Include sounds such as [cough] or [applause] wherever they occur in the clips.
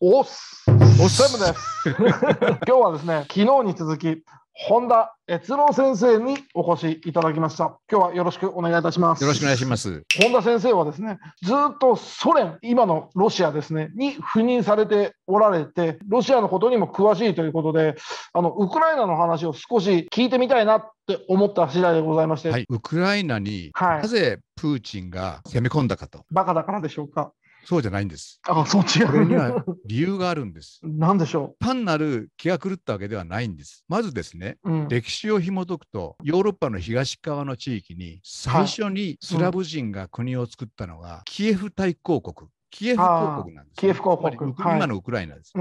おっすセムです [laughs] 今日はですね昨日に続き本田悦郎先生にお越しいただきました今日はよろしくお願いいたしますよろしくお願いします本田先生はですねずっとソ連今のロシアですねに赴任されておられてロシアのことにも詳しいということであのウクライナの話を少し聞いてみたいなって思った次第でございまして、はい、ウクライナに、なぜプーチンが攻め込んだかと、バカだからでしょうかそうじゃないんです。あそう違う。これには理由があるんです。何でしょう単なる気が狂ったわけではないんです。まずですね、うん、歴史を紐解くと、ヨーロッパの東側の地域に最初にスラブ人が国を作ったのが、うん、キエフ大公国。キエフ公国なんです、ね、キエフ公国。今のウクライナです、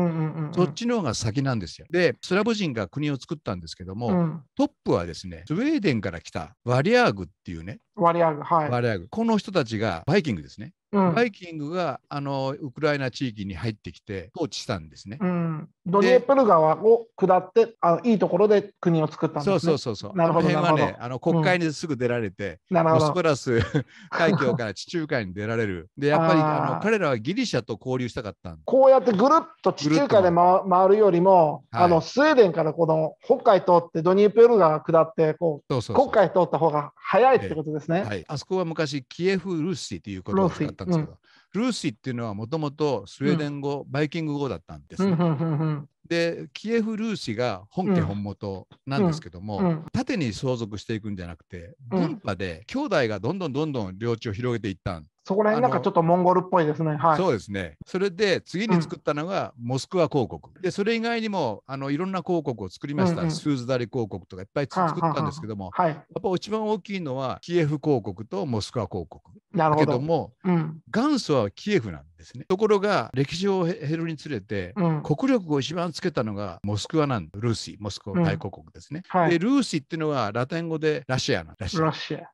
そっちの方が先なんですよ。で、スラブ人が国を作ったんですけども、うん、トップはですね、スウェーデンから来たワリアーグっていうね、ワリアーグ、はい。ワリアーグ。この人たちがバイキングですね。バイキングがあのウクライナ地域に入ってきて統治したんですね。うん、ドニエプル川を下ってあいいところで国を作ったんですね。そうそうそうそう。なるほど。はねあの国会にすぐ出られて、うん、モスプラス [laughs] 海峡から地中海に出られる。でやっぱりあの彼らはギリシャと交流したかったこうやってぐるっと地中海で回るよりも、はい、あのスウェーデンからこの北海通ってドニエプル川下ってこうそうそうそう国会通った方が早いってことですね、はい、あそこは昔キエフ・ルーシーという言葉だったんですけどルーシーっていうのはもともとスウェーデン語、うん、バイキング語だったんです、ねうん、でキエフ・ルーシーが本家本元なんですけども、うん、縦に相続していくんじゃなくて分派で兄弟がどんどんどんどん領地を広げていったんそこら辺なんかちょっとモンゴルっぽいですね。はい、そうですね。それで次に作ったのがモスクワ広告。うん、で、それ以外にもあのいろんな広告を作りました。うんうん、スーズダリ広告とかいっぱい作ったんですけども、はい、やっぱ一番大きいのはキエフ広告とモスクワ広告。なるほどけども、うん、元祖はキエフなんですね。ところが歴史を減るにつれて、うん、国力を一番つけたのがモスクワなんルーシー、モスクワ大公国ですね、うんはい、で。ルーシーっていうのはラテン語でラシアなんラシア。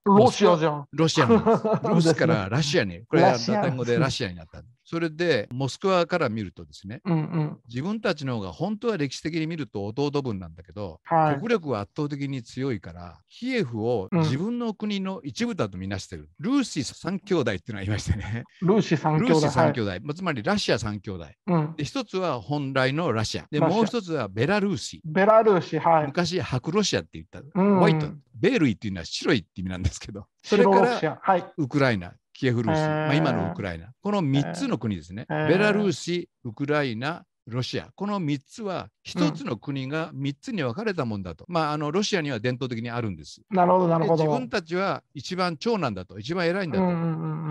ロシアじゃん。ロシアなんです。ー [laughs] からラシアに、これはラテン語でラシアになったんです。それでモスクワから見るとですね、うんうん、自分たちの方が本当は歴史的に見ると弟分なんだけど、はい、国力は圧倒的に強いからキエフを自分の国の一部だとみなしてる、うん、ルーシー三兄弟っていうのがいましてねルーシー三兄弟ルーシー三兄弟、はい、つまりラシア三兄弟、うん、で一つは本来のラシアでもう一つはベラルーシベラルーシ、はい、昔白ロシアって言った、うん、ホワイトベールイっていうのは白いって意味なんですけど、それからウクライナ、キエフ・ルーシ、まあ、今のウクライナ、この3つの国ですね、ベラルーシ、ウクライナ、ロシア、この3つは一つの国が三つに分かれたもんだと、うん、まあ、あのロシアには伝統的にあるんです。なるほどなるほど自分たちは一番長男だと一番偉いんだと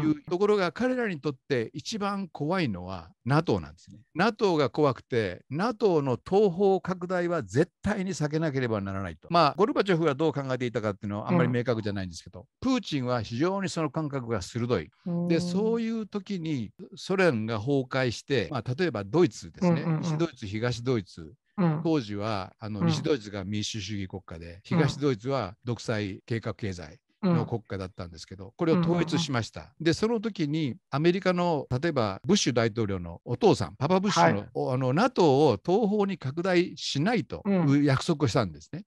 いうところが彼らにとって一番怖いのは NATO なんですね。NATO が怖くて NATO の東方拡大は絶対に避けなければならないと。まあゴルバチョフがどう考えていたかっていうのはあんまり明確じゃないんですけど、うん、プーチンは非常にその感覚が鋭い。でそういう時にソ連が崩壊して、まあ、例えばドイツですね、西ドイツ東ドイツ当時はあの西ドイツが民主主義国家で、東ドイツは独裁計画経済。の国家だったんですけど、これを統一しました。で、その時にアメリカの例えばブッシュ大統領のお父さん、パパブッシュのはい、あの NATO を東方に拡大しないと約束したんですね。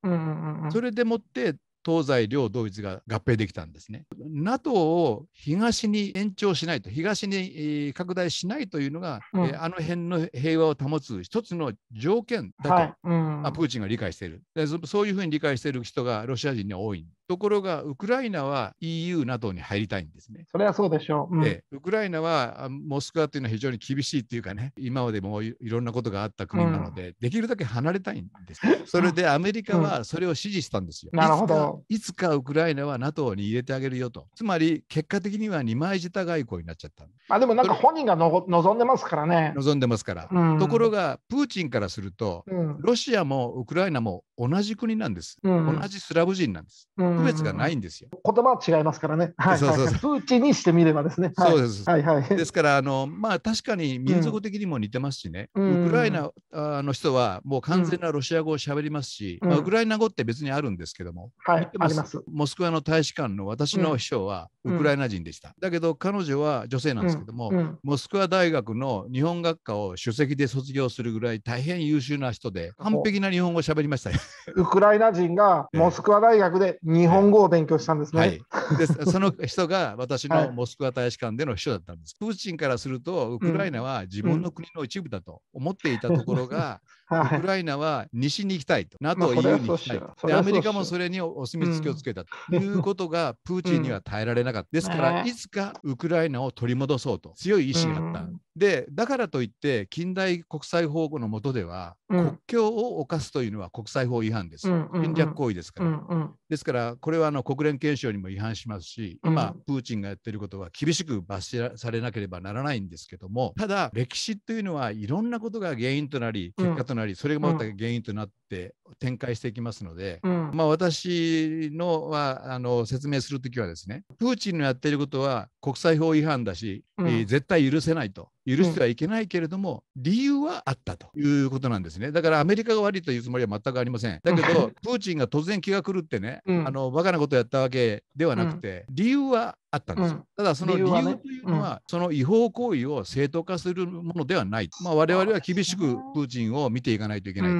それでもって東西両ドイツが合併できたんですね。NATO を東に延長しないと、東に拡大しないというのが、うん、あの辺の平和を保つ一つの条件だと、はいうん、プーチンが理解しているでそういうふうに理解している人がロシア人には多いところが、ウクライナは EU などに入りたいんですね。それはそうでしょう。うん、で、ウクライナはモスクワというのは非常に厳しいというかね、今までもいろんなことがあった国なので、うん、できるだけ離れたいんです。それでアメリカはそれを支持したんですよ。うん、なるほどいつかウクライナは NATO に入れてあげるよと。つまり、結果的には二枚舌外交になっちゃった。まあでもなんか本人が望んでますからね。望んでますから。ところが、プーチンからすると、ロシアもウクライナも同じ国なんです。同じスラブ人なんです。区別がないんですよ。言葉は違いますからね。はい、そうそうそう。数値にしてみればですね。はい、そうです。はいはい。ですからあのまあ確かに民族的にも似てますしね。うん、ウクライナの人はもう完全なロシア語を喋りますし、うん、まあ、ウクライナ語って別にあるんですけども、はい、あります。モスクワの大使館の私の秘書はウクライナ人でした。うん、だけど彼女は女性なんですけども、モスクワ大学の日本学科を首席で卒業するぐらい大変優秀な人で完璧な日本語を喋りましたウクライナ人がモスクワ大学で日日本語を勉強したんですね。はい、で [laughs] その人が私のモスクワ大使館での秘書だったんです。プーチンからすると、ウクライナは自分の国の一部だと思っていたところが、[laughs] ウクライナは西に行きたいと、NATO、EU に行きたいと、でアメリカもそれにお墨付きをつけたということが、プーチンには耐えられなかった。ですから、いつかウクライナを取り戻そうと強い意志があった。でだからといって近代国際法の下では、うん、国境を犯すというのは国際法違反です、うんんうん、侵略行為ですから、うんうん、ですからこれはあの国連憲章にも違反しますし今、プーチンがやってることは厳しく罰せされなければならないんですけどもただ歴史というのはいろんなことが原因となり結果となり、それがまた原因となって展開していきますので、まあ、私のはあの説明するときはですねプーチンのやっていることは国際法違反だし、えー、絶対許せないと。許してはいけないけれども、うん、理由はあったということなんですね。だからアメリカが悪いというつもりは全くありません。だけど、[laughs] プーチンが突然気が狂ってね、うん、あのバカなことやったわけではなくて、うん、理由はあったんですよ。うん、ただその理由というのは、ね、その違法行為を正当化するものではない。まあ、我々は厳しくプーチンを見ていかないといけないと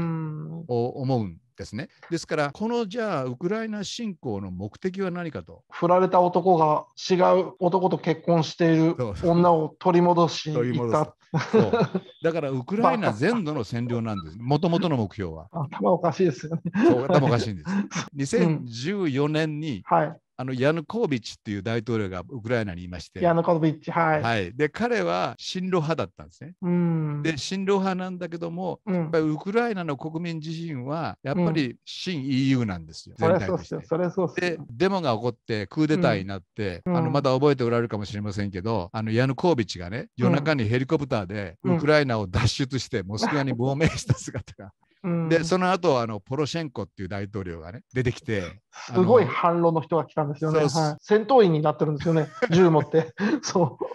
思うんですね。ですから、このじゃあ、ウクライナ侵攻の目的は何かと。振られた男が違う男と結婚している女を取り戻しに行ったそうだから、ウクライナ [laughs] 全土の占領なんです、もともとの目標は。頭おかしいですよね。そう頭おかしいんです。2014 [laughs] 年に、はいあのヤヌコービッチっていう大統領がウクライナにいまして、ヤヌコービッチ、はい。はい、で、彼は親ロ派だったんですね。うん、で、親ロ派なんだけども、うん、やっぱりウクライナの国民自身は、やっぱり親 EU なんですよ。うん、全体としてそれそうですで、デモが起こって、クーデターになって、うん、あのまだ覚えておられるかもしれませんけど、あのヤヌコービッチがね、夜中にヘリコプターでウクライナを脱出して、モスクワに亡命した姿が。でその後あのポロシェンコっていう大統領がね出てきてすごい反論の人が来たんですよね、はい、戦闘員になってるんですよね銃持って [laughs] そう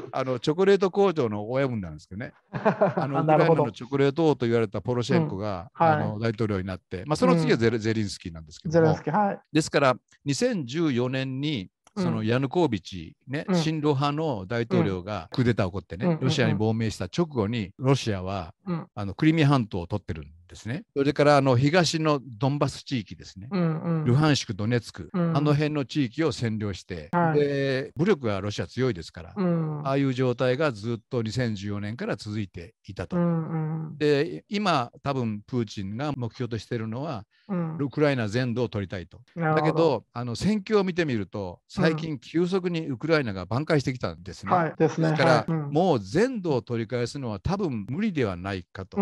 [laughs] あのチョコレート工場の親分なんですけどね [laughs] あのウクライナのチョコレート王と言われたポロシェンコが、うん、あの大統領になって、はい、まあ、その次はゼ,、リンスキーなんですけども、はい、ですから2014年にそのヤヌコービチね、親ロ派の大統領がクーデター起こってね、ロシアに亡命した直後にロシアは、あのクリミア半島を取ってるんですね、それからあの東のドンバス地域ですね、うんうん、ルハンシク、ドネツク、うん、あの辺の地域を占領して、はい、で武力がロシア強いですから、うん、ああいう状態がずっと2014年から続いていたと。うんうん、で今、多分プーチンが目標としているのは、うん、ウクライナ全土を取りたいと。だけどあの戦況を見てみると最近急速にウクライナが挽回してきたんですね。うんはい、ですねだから、はい、もう全土を取り返すのは多分無理ではないかとい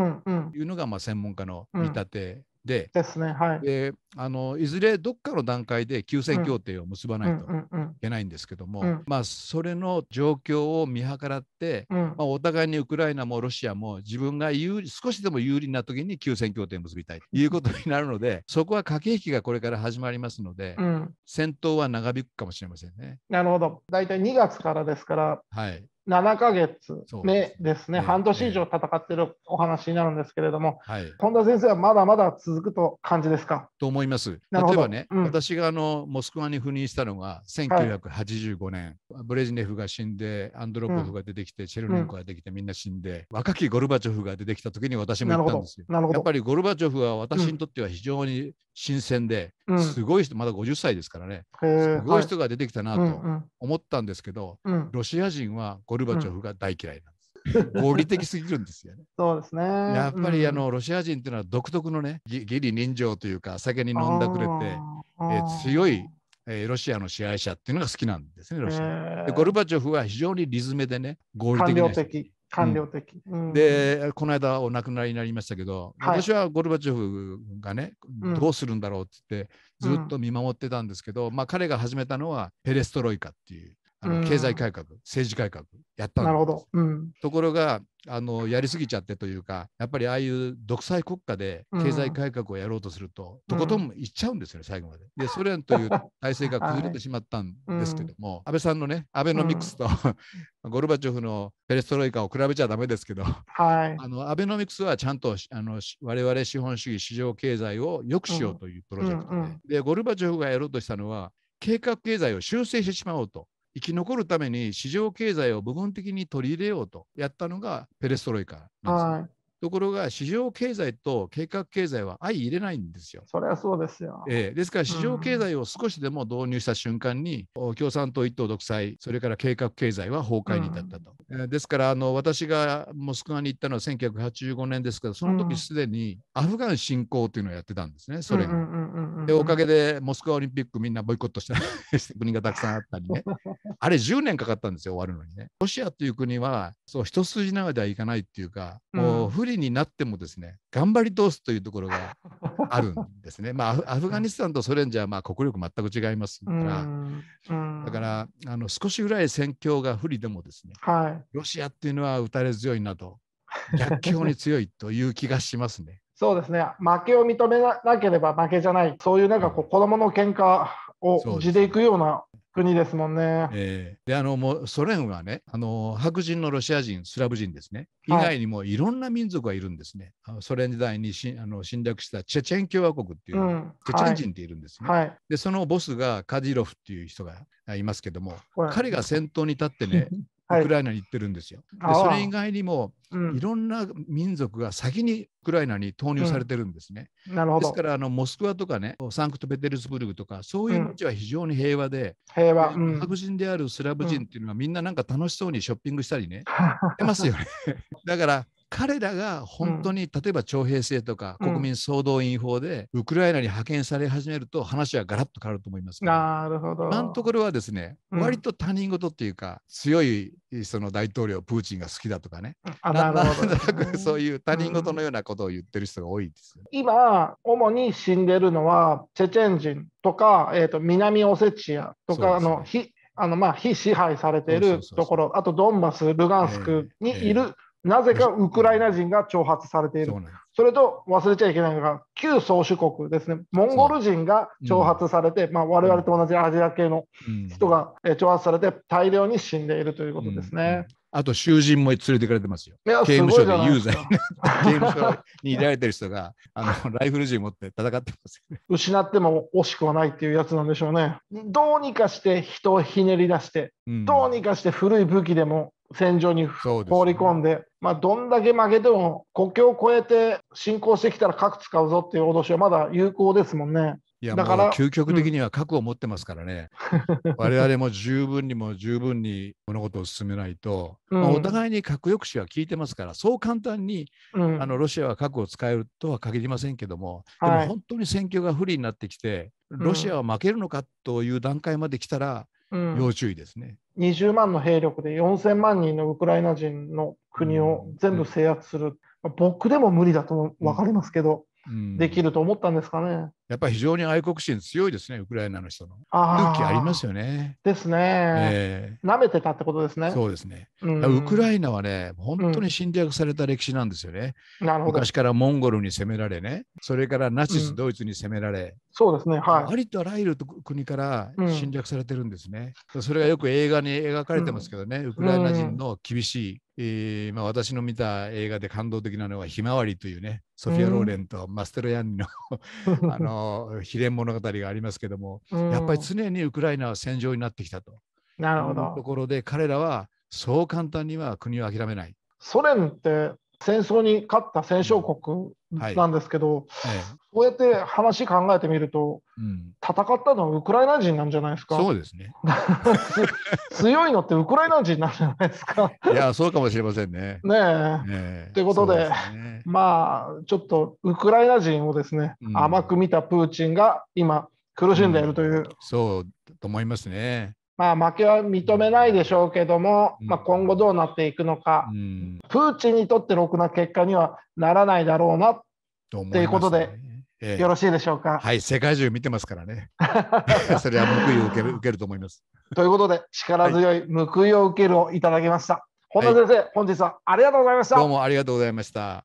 うのが、まあ、専門家の見立てでですね、はい、あのいずれどっかの段階で休戦協定を結ばないといけないんですけども、うんうんうん、まあ、それの状況を見計らって、うん、まあ、お互いにウクライナもロシアも自分が有利少しでも有利な時に休戦協定を結びたいということになるのでそこは駆け引きがこれから始まりますので、うん、戦闘は長引くかもしれませんね。なるほど大体2月からですから、はい、7か月目ですね、半年以上戦ってるお話になるんですけれども、はい、本田先生はまだまだ続くと感じですかと思います。例えばね、うん、私があのモスクワに赴任したのが1985年、はい、ブレジネフが死んで、アンドロポフが出てきて、うん、チェルニンコが出てきて、みんな死んで、若きゴルバチョフが出てきた時に私も行ったんですよ。やっぱりゴルバチョフは私にとっては非常に新鮮で、すごい人、まだ50歳ですからね、すごい人が出てきたなと思ったんですけど、ロシア人はゴルバチョフが大嫌いなんです。合理的すぎるんですよね。そうですね。やっぱり、あのロシア人っていうのは独特のね、義理人情というか、酒に飲んだくれて、え強い、えロシアの支配者っていうのが好きなんですね、ロシア。でゴルバチョフは非常に理詰めでね、合理的な。官僚的、うん、でこの間お亡くなりになりましたけど、はい、私はゴルバチョフがね、どうするんだろうって言ってずっと見守ってたんですけど、まあ、彼が始めたのはペレストロイカっていうあの経済改革、うん、政治改革やったなるほど、うん、ところがあのやりすぎちゃってというかやっぱりああいう独裁国家で経済改革をやろうとすると、うん、とことんいっちゃうんですよね最後まで。で [laughs] ソ連という体制が崩れてしまったんですけども、はい、安倍さんのねアベノミクスと [laughs] ゴルバチョフのペレストロイカを比べちゃだめですけど、はい、あのアベノミクスはちゃんとあの我々資本主義市場経済を良くしようというプロジェクトで,、でゴルバチョフがやろうとしたのは計画経済を修正してしまおうと。生き残るために市場経済を部分的に取り入れようとやったのがペレストロイカなんですところが市場経済と計画経済は相入れないんですよ。それはそうですよ、えー、ですから市場経済を少しでも導入した瞬間に、うん、共産党一党独裁それから計画経済は崩壊に至ったと。うん、えー、ですからあの私がモスクワに行ったのは1985年ですけどその時すでにアフガン侵攻というのをやってたんですねソ連が。でおかげでモスクワオリンピックみんなボイコットした国が [laughs] たくさんあったりね [laughs] あれ10年かかったんですよ終わるのにね。ロシアという国はそう一筋縄ではいかないっていうかもう不利人になってもですね頑張り通すというところがあるんですね。まあ、[laughs] アフガニスタンとソ連じゃまあ国力全く違いますからだからあの少しぐらい戦況が不利でもですね、はい、ロシアっていうのは打たれ強いなと逆境に強いという気がしますね。[laughs] そうですね負けを認めなければ負けじゃないそういうなんかこう子どもの喧嘩を地でいくような国ですもんね。えー、であのもうソ連はねあの白人のロシア人スラブ人ですね以外にもいろんな民族がいるんですね。はい、ソ連時代にしあの侵略したチェチェン共和国っていう、うん、チェチェン人っているんですね。はい、でそのボスがカディロフっていう人がいますけども、はい、彼が先頭に立ってね [laughs] ウクライナに行ってるんですよ。でそれ以外にも、いろんな民族が先にウクライナに投入されてるんですね。うん、なるほどですからあのモスクワとかねサンクトペテルスブルクとかそういう街は非常に平和で、うん、平和、うん、白人であるスラブ人っていうのは、みんななんか楽しそうにショッピングしたりねしてますよね。[laughs] だから彼らが本当に、例えば徴兵制とか国民総動員法でウクライナに派遣され始めると話はガラッと変わると思います、ね、なるほどなんところはですね、割と他人事っていうか強いその大統領プーチンが好きだとかねなるほど、そういう他人事のようなことを言ってる人が多いです、ね、今主に死んでるのはチェチェン人とか、えーと、南オセチアとかの、ね、あのまあ、非支配されているところあとドンバスルガンスクにいる、えーえーなぜかウクライナ人が挑発されている、それと忘れちゃいけないのが、旧宗主国ですね、モンゴル人が挑発されて、われわれと同じアジア系の人が挑発されて、大量に死んでいるということですね。うんうんあと囚人も連れてかれてますよ。刑務所で有罪に [laughs] 刑務所に入れられてる人があの [laughs] ライフル銃持って戦ってますね。失っても惜しくはないっていうやつなんでしょうね。どうにかして人をひねり出して、うん、どうにかして古い武器でも戦場に放り込んで、ね、まあ、どんだけ負けても国境を越えて侵攻してきたら核使うぞっていう脅しはまだ有効ですもんね。いやだから究極的には核を持ってますからね、うん、我々も十分にも十分に物事を進めないと、うん、まあ、お互いに核抑止は効いてますからそう簡単に、うん、あのロシアは核を使えるとは限りませんけども、でも本当に戦況が不利になってきて、はい、ロシアは負けるのかという段階まで来たら要注意ですね。20万の兵力で4000万人のウクライナ人の国を全部制圧する、僕でも無理だと分かりますけど、できると思ったんですかね。うん、やっぱり非常に愛国心強いですね、ウクライナの人の。空気ありますよね。ですね。な、ー、めてたってことですね。そうですね。うん、ウクライナはね、本当に侵略された歴史なんですよね。うん、なるほど昔からモンゴルに攻められね、それからナチス、ドイツに攻められ、そうですね、はい、ありとあらゆる国から侵略されてるんですね。それがよく映画に描かれてますけどね、ウクライナ人の厳しいえーまあ、私の見た映画で感動的なのは「ひまわり」というねソフィア・ローレンとマステロヤンニの [laughs] あの秘伝物語がありますけども、やっぱり常にウクライナは戦場になってきたと。なるほどところで彼らはそう簡単には国を諦めない。ソ連って戦争に勝った戦勝国なんですけど、はいそうやって話考えてみると、うん、戦ったのはウクライナ人なんじゃないですか。そうですね [laughs] 強いのってウクライナ人なんじゃないですか。[laughs] いや、そうかもしれませんね。ねえ。と、ね、いうことで、ね、まあ、ちょっとウクライナ人をですね、うん、甘く見たプーチンが今、苦しんでいるという、うん、そうと思いますね。まあ、負けは認めないでしょうけども、まあ、今後どうなっていくのか、うん、プーチンにとってろくな結果にはならないだろうなということで、ええ、よろしいでしょうか。はい、世界中見てますからね。[laughs] それは報いを受ける受けると思います。ということで、力強い報いを受けるをいただきました。はい、本田先生、本日はありがとうございました。どうもありがとうございました。